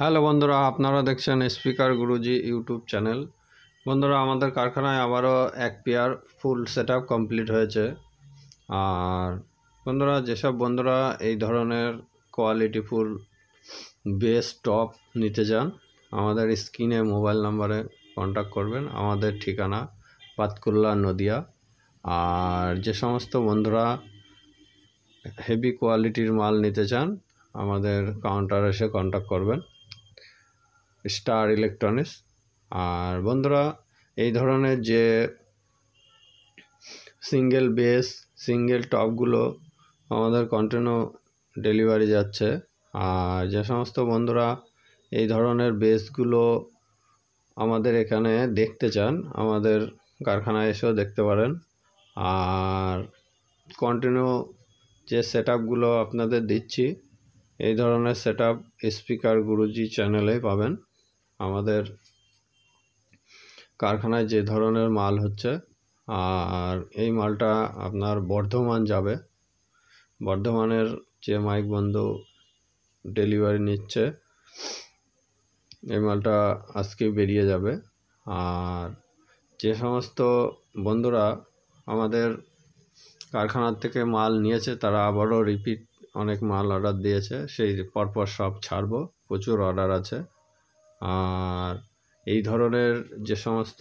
hello বন্ধুরা আপনারা দেখছেন স্পিকার গুরুজি ইউটিউব চ্যানেল বন্ধুরা আমাদের কারখানায় আবারও এক পেয়ার ফুল সেট কমপ্লিট হয়েছে আর বন্ধুরা যেসব বন্ধুরা এই ধরনের কোয়ালিটি ফুল বেস টপ নিতে চান আমাদের স্ক্রিনে মোবাইল নাম্বারে কন্ট্যাক্ট করবেন আমাদের ঠিকানা পাতকুল্লা নদিয়া আর যে সমস্ত বন্ধুরা হেভি কোয়ালিটির মাল নিতে চান আমাদের কাউন্টার এসে কন্ট্যাক্ট করবেন স্টার ইলেকট্রনিক্স আর বন্ধুরা এই ধরনের যে সিঙ্গেল বেস সিঙ্গেল টপগুলো আমাদের কন্টিনিউ ডেলিভারি যাচ্ছে আর যে সমস্ত বন্ধুরা এই ধরনের বেসগুলো আমাদের এখানে দেখতে চান আমাদের কারখানায় এসেও দেখতে পারেন আর কন্টিনিউ যে সেট আপনাদের দিচ্ছি এই ধরনের সেট আপ স্পিকার গুরুজি চ্যানেলেই পাবেন আমাদের কারখানায় যে ধরনের মাল হচ্ছে আর এই মালটা আপনার বর্ধমান যাবে বর্ধমানের যে মাইক বন্ধু ডেলিভারি নিচ্ছে এই মালটা আজকে বেরিয়ে যাবে আর যে সমস্ত বন্ধুরা আমাদের কারখানার থেকে মাল নিয়েছে তারা আবারও রিপিট অনেক মাল অর্ডার দিয়েছে সেই পরপর সব ছাড়বো প্রচুর অর্ডার আছে আর এই ধরনের যে সমস্ত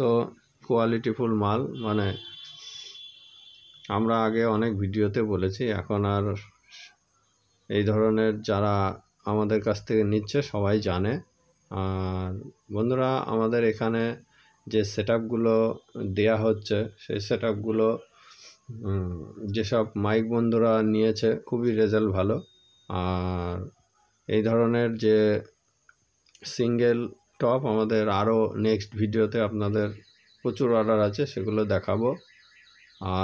কোয়ালিটিফুল মাল মানে আমরা আগে অনেক ভিডিওতে বলেছি এখন আর এই ধরনের যারা আমাদের কাছ থেকে নিচ্ছে সবাই জানে আর বন্ধুরা আমাদের এখানে যে সেট আপগুলো দেয়া হচ্ছে সেই সেট আপগুলো যেসব মাইক বন্ধুরা নিয়েছে খুবই রেজাল্ট ভালো আর এই ধরনের যে সিঙ্গেল টপ আমাদের আরও নেক্সট ভিডিওতে আপনাদের প্রচুর অর্ডার আছে সেগুলো দেখাবো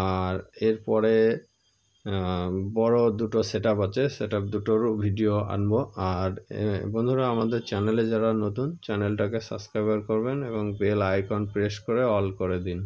আর এরপরে বড় দুটো সেট আছে সেট আপ দুটোরও ভিডিও আনবো আর বন্ধুরা আমাদের চ্যানেলে যারা নতুন চ্যানেলটাকে সাবস্ক্রাইবার করবেন এবং বেল আইকন প্রেস করে অল করে দিন